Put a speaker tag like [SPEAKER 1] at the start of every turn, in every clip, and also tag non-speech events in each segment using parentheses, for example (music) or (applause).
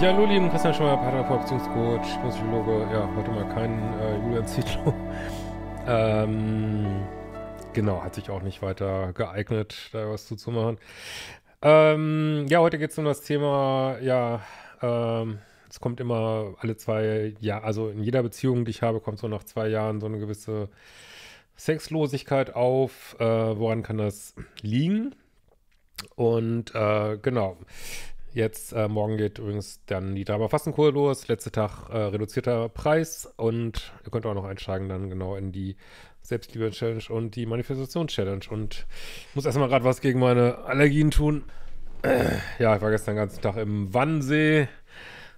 [SPEAKER 1] Ja, hallo, lieben Christian Scheuer, Partner, Beziehungscoach, Psychologe. Ja, heute mal kein äh, Julian Zietlow. (laughs) Ähm, genau, hat sich auch nicht weiter geeignet, da was zuzumachen. Ähm, ja, heute geht es um das Thema, ja, ähm, es kommt immer alle zwei Jahre, also in jeder Beziehung, die ich habe, kommt so nach zwei Jahren so eine gewisse Sexlosigkeit auf. Äh, woran kann das liegen? Und äh, genau, Jetzt äh, morgen geht übrigens dann die Draber Fastenkur los. Letzter Tag äh, reduzierter Preis und ihr könnt auch noch einsteigen dann genau in die Selbstliebe-Challenge und die Manifestation-Challenge. Und ich muss erstmal gerade was gegen meine Allergien tun. Äh, ja, ich war gestern den ganzen Tag im Wannsee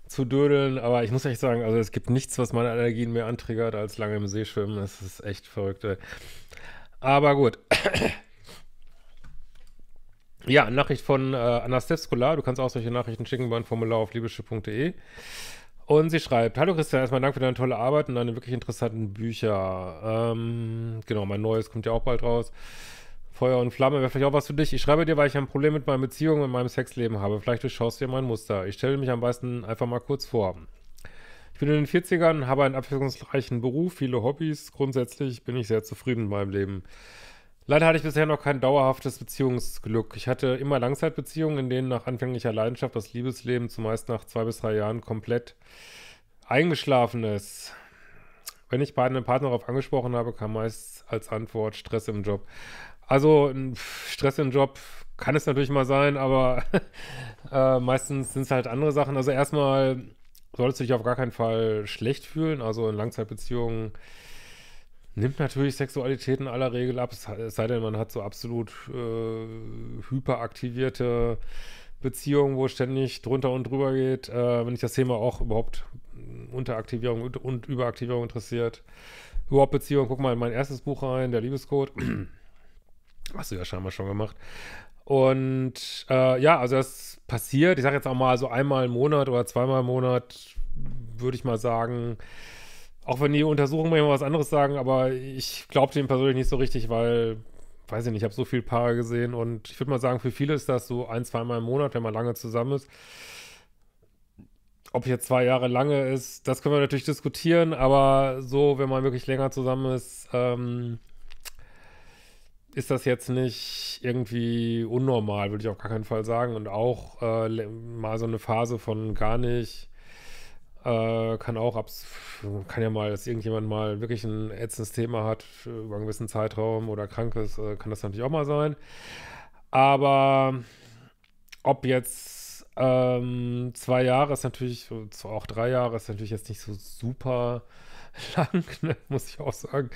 [SPEAKER 1] zu dödeln, aber ich muss echt sagen, also es gibt nichts, was meine Allergien mehr antriggert, als lange im See schwimmen. Es ist echt verrückt. Ey. Aber gut. Ja, Nachricht von äh, Anna Du kannst auch solche Nachrichten schicken bei einem Formular auf liebeschiff.de. Und sie schreibt: Hallo Christian, erstmal Dank für deine tolle Arbeit und deine wirklich interessanten Bücher. Ähm, genau, mein neues kommt ja auch bald raus. Feuer und Flamme wäre vielleicht auch was für dich. Ich schreibe dir, weil ich ein Problem mit meiner Beziehung und meinem Sexleben habe. Vielleicht durchschaust du dir mein Muster. Ich stelle mich am besten einfach mal kurz vor. Ich bin in den 40ern, habe einen abwechslungsreichen Beruf, viele Hobbys. Grundsätzlich bin ich sehr zufrieden mit meinem Leben. Leider hatte ich bisher noch kein dauerhaftes Beziehungsglück. Ich hatte immer Langzeitbeziehungen, in denen nach anfänglicher Leidenschaft das Liebesleben zumeist nach zwei bis drei Jahren komplett eingeschlafen ist. Wenn ich einen Partner darauf angesprochen habe, kam meist als Antwort Stress im Job. Also Stress im Job kann es natürlich mal sein, aber (laughs) äh, meistens sind es halt andere Sachen. Also erstmal solltest du dich auf gar keinen Fall schlecht fühlen. Also in Langzeitbeziehungen nimmt natürlich Sexualität in aller Regel ab, es sei denn, man hat so absolut äh, hyperaktivierte Beziehungen, wo ständig drunter und drüber geht. Äh, wenn ich das Thema auch überhaupt Unteraktivierung und, und Überaktivierung interessiert, überhaupt Beziehungen, guck mal in mein erstes Buch rein, der Liebescode. (clears throat) Hast du ja scheinbar schon gemacht. Und äh, ja, also das passiert. Ich sage jetzt auch mal so einmal im Monat oder zweimal im Monat, würde ich mal sagen, auch wenn die Untersuchungen mir immer was anderes sagen, aber ich glaube dem persönlich nicht so richtig, weil, weiß ich nicht, ich habe so viele Paare gesehen und ich würde mal sagen, für viele ist das so ein, zweimal im Monat, wenn man lange zusammen ist. Ob jetzt zwei Jahre lange ist, das können wir natürlich diskutieren, aber so, wenn man wirklich länger zusammen ist, ähm, ist das jetzt nicht irgendwie unnormal, würde ich auf gar keinen Fall sagen. Und auch äh, mal so eine Phase von gar nicht äh, kann auch abs kann ja mal, dass irgendjemand mal wirklich ein ätzendes Thema hat über einen gewissen Zeitraum oder krank ist, äh, kann das natürlich auch mal sein. Aber ob jetzt ähm, zwei Jahre ist natürlich, auch drei Jahre ist natürlich jetzt nicht so super (laughs) lang, ne? muss ich auch sagen.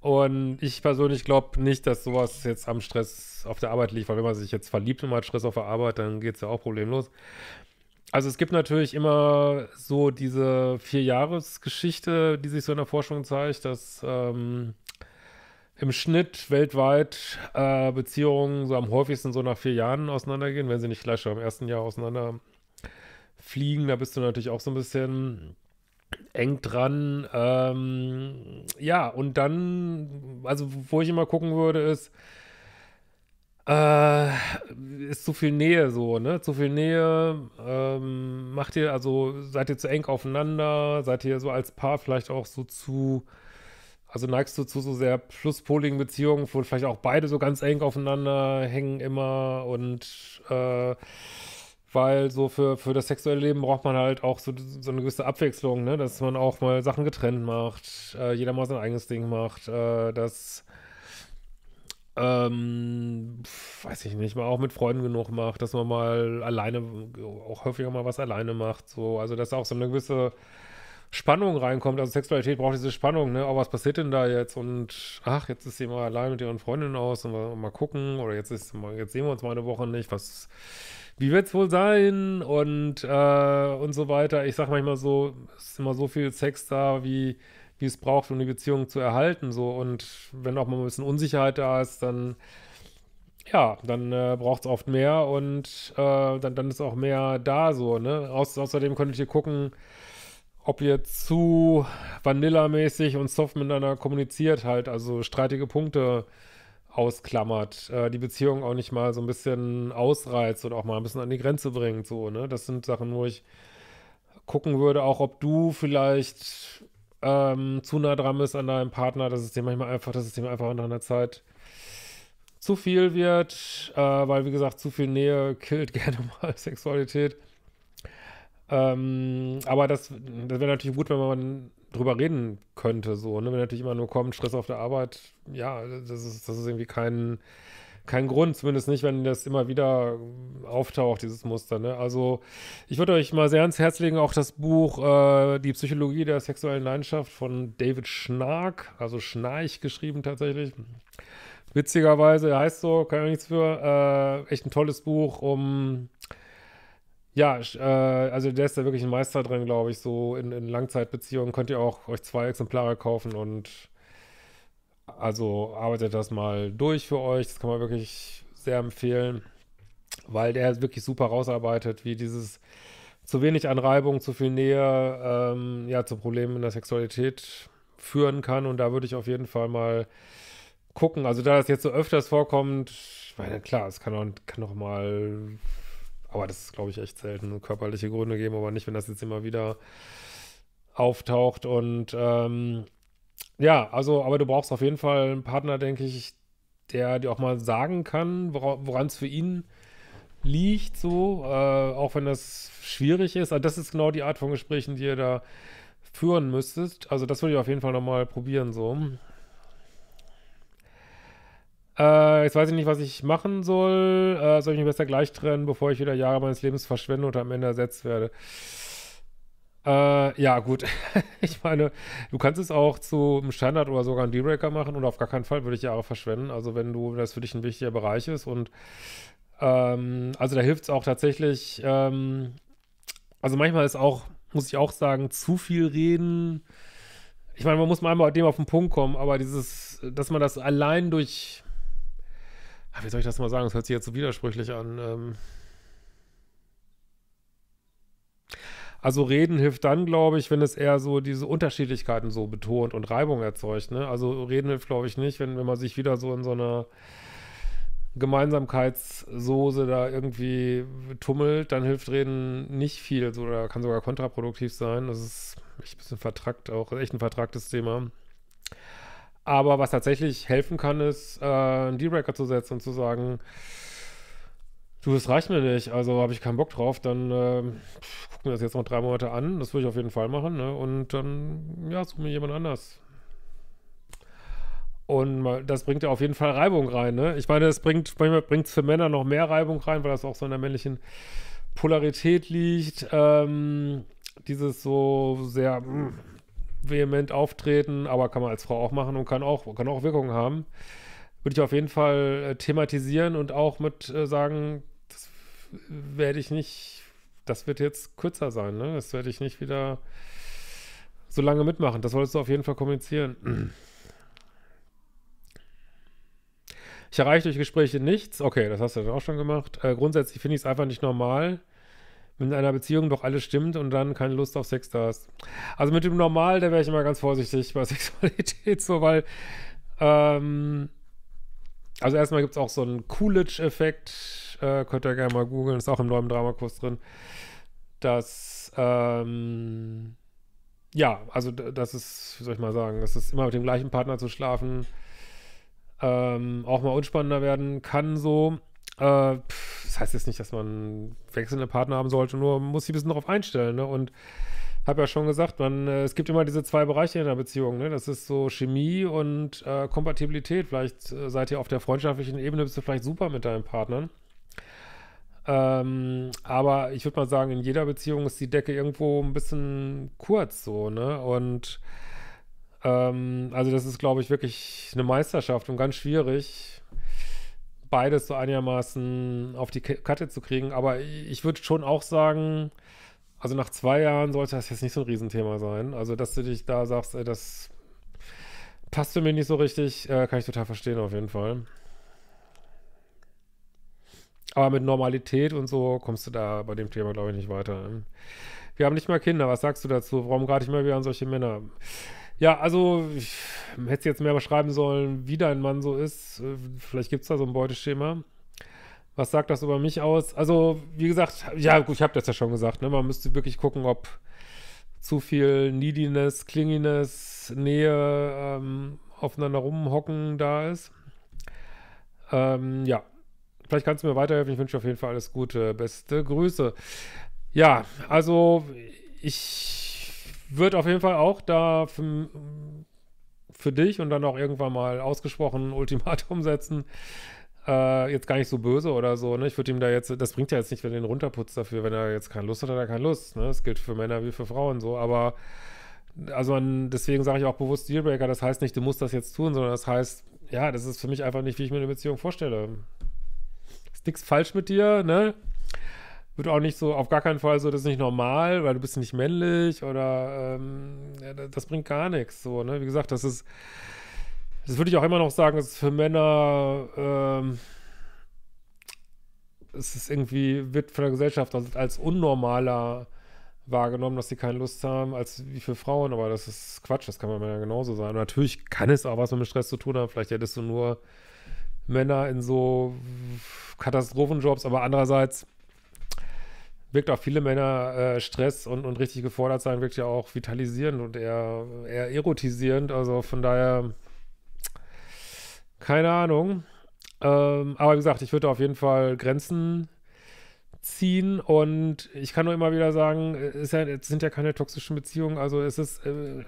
[SPEAKER 1] Und ich persönlich glaube nicht, dass sowas jetzt am Stress auf der Arbeit liegt, weil wenn man sich jetzt verliebt und man hat Stress auf der Arbeit, dann geht es ja auch problemlos. Also es gibt natürlich immer so diese Vierjahresgeschichte, die sich so in der Forschung zeigt, dass ähm, im Schnitt weltweit äh, Beziehungen so am häufigsten so nach vier Jahren auseinandergehen, wenn sie nicht gleich schon im ersten Jahr auseinander fliegen. Da bist du natürlich auch so ein bisschen eng dran. Ähm, ja, und dann, also wo ich immer gucken würde, ist, äh, ist zu viel Nähe so, ne? Zu viel Nähe. Ähm, macht ihr, also seid ihr zu eng aufeinander? Seid ihr so als Paar vielleicht auch so zu, also neigst du zu so sehr pluspoligen Beziehungen, wo vielleicht auch beide so ganz eng aufeinander hängen immer und äh, weil so für, für das sexuelle Leben braucht man halt auch so, so eine gewisse Abwechslung, ne? Dass man auch mal Sachen getrennt macht, äh, jeder mal sein eigenes Ding macht, äh, dass ähm, weiß ich nicht, mal auch mit Freunden genug macht, dass man mal alleine, auch häufiger mal was alleine macht, so, also dass auch so eine gewisse Spannung reinkommt, also Sexualität braucht diese Spannung, ne, aber oh, was passiert denn da jetzt und ach, jetzt ist sie mal allein mit ihren Freundinnen aus und mal, mal gucken oder jetzt ist, jetzt sehen wir uns mal eine Woche nicht, was, wie wird's wohl sein und, äh, und so weiter, ich sag manchmal so, es ist immer so viel Sex da, wie wie es braucht, um die Beziehung zu erhalten. So und wenn auch mal ein bisschen Unsicherheit da ist, dann ja, dann äh, braucht es oft mehr und äh, dann, dann ist auch mehr da so, ne? Aus, außerdem könntet ihr gucken, ob ihr zu vanillamäßig und soft miteinander kommuniziert halt, also streitige Punkte ausklammert, äh, die Beziehung auch nicht mal so ein bisschen ausreizt oder auch mal ein bisschen an die Grenze bringt, so, ne? Das sind Sachen, wo ich gucken würde, auch ob du vielleicht ähm, zu nah dran bist an deinem Partner, dass es dem manchmal einfach, dass es dem einfach nach einer Zeit zu viel wird, äh, weil wie gesagt, zu viel Nähe killt (laughs) gerne mal Sexualität. Ähm, aber das, das wäre natürlich gut, wenn man drüber reden könnte, so, ne? Wenn natürlich immer nur kommt, Stress auf der Arbeit, ja, das ist, das ist irgendwie kein, kein Grund, zumindest nicht, wenn das immer wieder auftaucht, dieses Muster. Ne? Also ich würde euch mal sehr ans Herz legen, auch das Buch äh, Die Psychologie der sexuellen Leidenschaft von David Schnark, also Schnarch geschrieben tatsächlich. Witzigerweise, er heißt so, kann ja nichts für. Äh, echt ein tolles Buch, um ja, äh, also der ist da wirklich ein Meister drin, glaube ich, so in, in Langzeitbeziehungen. Könnt ihr auch euch zwei Exemplare kaufen und also arbeitet das mal durch für euch. Das kann man wirklich sehr empfehlen, weil der wirklich super rausarbeitet, wie dieses zu wenig an Reibung, zu viel Nähe, ähm, ja, zu Problemen in der Sexualität führen kann. Und da würde ich auf jeden Fall mal gucken. Also da das jetzt so öfters vorkommt, ich meine, klar, es kann auch, kann auch mal, aber das ist, glaube ich, echt selten, körperliche Gründe geben, aber nicht, wenn das jetzt immer wieder auftaucht. Und ähm, ja, also, aber du brauchst auf jeden Fall einen Partner, denke ich, der dir auch mal sagen kann, woran es für ihn liegt, so, äh, auch wenn das schwierig ist. Also das ist genau die Art von Gesprächen, die ihr da führen müsstest. Also das würde ich auf jeden Fall nochmal probieren, so. Äh, jetzt weiß ich nicht, was ich machen soll. Äh, soll ich mich besser gleich trennen, bevor ich wieder Jahre meines Lebens verschwende und am Ende ersetzt werde? Äh, ja, gut. (laughs) ich meine, du kannst es auch zu einem Standard oder sogar einem Dealbreaker machen oder auf gar keinen Fall würde ich Jahre verschwenden. Also wenn du, das für dich ein wichtiger Bereich ist und ähm, also da hilft es auch tatsächlich, ähm, also manchmal ist auch, muss ich auch sagen, zu viel reden. Ich meine, man muss mal einmal dem auf den Punkt kommen, aber dieses, dass man das allein durch, ah, wie soll ich das mal sagen, das hört sich jetzt so widersprüchlich an, ähm, Also reden hilft dann, glaube ich, wenn es eher so diese Unterschiedlichkeiten so betont und Reibung erzeugt. Ne? Also reden hilft, glaube ich, nicht, wenn, wenn man sich wieder so in so einer Gemeinsamkeitssoße da irgendwie tummelt, dann hilft Reden nicht viel so, oder kann sogar kontraproduktiv sein. Das ist echt ein bisschen vertrackt, auch echt ein vertracktes Thema. Aber was tatsächlich helfen kann, ist, äh, einen Dealbreaker zu setzen und zu sagen, Du, das reicht mir nicht, also habe ich keinen Bock drauf, dann äh, guck mir das jetzt noch drei Monate an, das würde ich auf jeden Fall machen, ne? Und dann, ja, suche mir jemand anders. Und das bringt ja auf jeden Fall Reibung rein, ne? Ich meine, es bringt, manchmal bringt es für Männer noch mehr Reibung rein, weil das auch so in der männlichen Polarität liegt. Ähm, dieses so sehr mh, mm, vehement auftreten, aber kann man als Frau auch machen und kann auch, kann auch Wirkungen haben. Würde ich auf jeden Fall äh, thematisieren und auch mit äh, sagen, werde ich nicht, das wird jetzt kürzer sein, ne? Das werde ich nicht wieder so lange mitmachen. Das solltest du auf jeden Fall kommunizieren. Ich erreiche durch Gespräche nichts. Okay, das hast du dann auch schon gemacht. Äh, grundsätzlich finde ich es einfach nicht normal, wenn in einer Beziehung doch alles stimmt und dann keine Lust auf Sex da ist. Also mit dem Normal, da wäre ich immer ganz vorsichtig bei (laughs) Sexualität, so weil ähm, also erstmal gibt es auch so einen Coolidge-Effekt, äh, könnt ihr gerne mal googeln, ist auch im neuen Dramakurs drin, dass, ähm, ja, also das ist, wie soll ich mal sagen, dass es immer mit dem gleichen Partner zu schlafen, ähm, auch mal unspannender werden kann so. Äh, pff, das heißt jetzt nicht, dass man wechselnde Partner haben sollte, nur muss sich ein bisschen darauf einstellen, ne? Und habe ja schon gesagt, man, äh, es gibt immer diese zwei Bereiche in der Beziehung. Ne? Das ist so Chemie und äh, Kompatibilität. Vielleicht äh, seid ihr auf der freundschaftlichen Ebene, bist du vielleicht super mit deinen Partnern. Ähm, aber ich würde mal sagen, in jeder Beziehung ist die Decke irgendwo ein bisschen kurz so, ne? Und ähm, also das ist, glaube ich, wirklich eine Meisterschaft und ganz schwierig, beides so einigermaßen auf die Karte zu kriegen. Aber ich würde schon auch sagen, also nach zwei Jahren sollte das jetzt nicht so ein Riesenthema sein. Also, dass du dich da sagst, ey, das passt für mich nicht so richtig, äh, kann ich total verstehen auf jeden Fall. Aber mit Normalität und so kommst du da bei dem Thema, glaube ich, nicht weiter. Wir haben nicht mal Kinder. Was sagst du dazu? Warum gerade ich mal wieder an solche Männer? Ja, also ich hätte jetzt mehr beschreiben sollen, wie dein Mann so ist. Vielleicht gibt es da so ein Beuteschema. Was sagt das über mich aus? Also, wie gesagt, ja, gut, ich habe das ja schon gesagt, ne? Man müsste wirklich gucken, ob zu viel Neediness, Klinginess, Nähe, ähm, aufeinander rumhocken da ist. Ähm, ja, Vielleicht kannst du mir weiterhelfen. Ich wünsche auf jeden Fall alles Gute. Beste Grüße. Ja, also ich würde auf jeden Fall auch da für, für, dich und dann auch irgendwann mal ausgesprochen (laughs) Ultimatum setzen. Äh, jetzt gar nicht so böse oder so. Ne? Ich würde ihm da jetzt, das bringt ja jetzt nicht, wenn er den runterputzt dafür, wenn er jetzt keine Lust hat, hat er keine Lust. Ne? Das gilt für Männer wie für Frauen so. Aber also deswegen sage ich auch bewusst Dealbreaker. Das heißt nicht, du musst das jetzt tun, sondern das heißt, ja, das ist für mich einfach nicht, wie ich mir eine Beziehung vorstelle nichts falsch mit dir, ne? Wird auch nicht so, auf gar keinen Fall so, das ist nicht normal, weil du bist nicht männlich oder ähm, das bringt gar nichts. So, ne? Wie gesagt, das ist, das würde ich auch immer noch sagen, das ist für Männer, ähm, es ist irgendwie, wird von der Gesellschaft als, als unnormaler wahrgenommen, dass sie keine Lust haben, als wie für Frauen, aber das ist Quatsch, das kann man ja genauso sein. natürlich kann es auch was mit Stress zu tun haben, vielleicht hättest du nur Männer in so Katastrophenjobs, aber andererseits wirkt auch viele Männer äh, Stress und, und richtig gefordert sein, wirkt ja auch vitalisierend und eher, eher erotisierend. Also von daher, keine Ahnung. Ähm, aber wie gesagt, ich würde auf jeden Fall Grenzen ziehen und ich kann nur immer wieder sagen, äh, es ja, sind ja keine toxischen Beziehungen, also es ist, äh,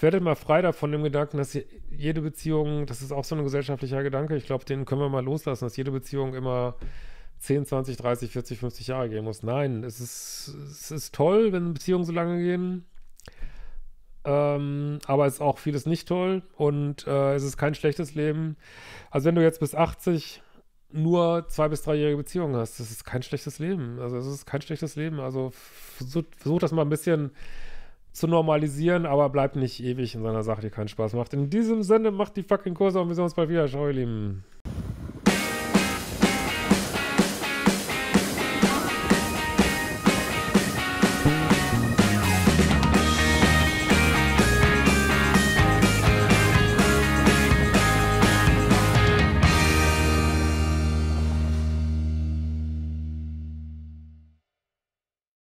[SPEAKER 1] werdet mal frei davon dem Gedanken, dass jede Beziehung, das ist auch so ein gesellschaftlicher Gedanke, ich glaube, den können wir mal loslassen, dass jede Beziehung immer 10, 20, 30, 40, 50 Jahre gehen muss. Nein, es ist, es ist toll, wenn Beziehungen so lange gehen. Ähm, aber es ist auch vieles nicht toll und äh, es ist kein schlechtes Leben. Also wenn du jetzt bis 80 nur zwei bis dreijährige Beziehungen hast, das ist kein schlechtes Leben. Also es ist kein schlechtes Leben. Also versuch, versuch das mal ein bisschen zu normalisieren, aber bleibt nicht ewig in seiner Sache, die keinen Spaß macht. In diesem Sinne macht die fucking Kurse und wir sehen uns bald wieder. Ciao, ihr Lieben.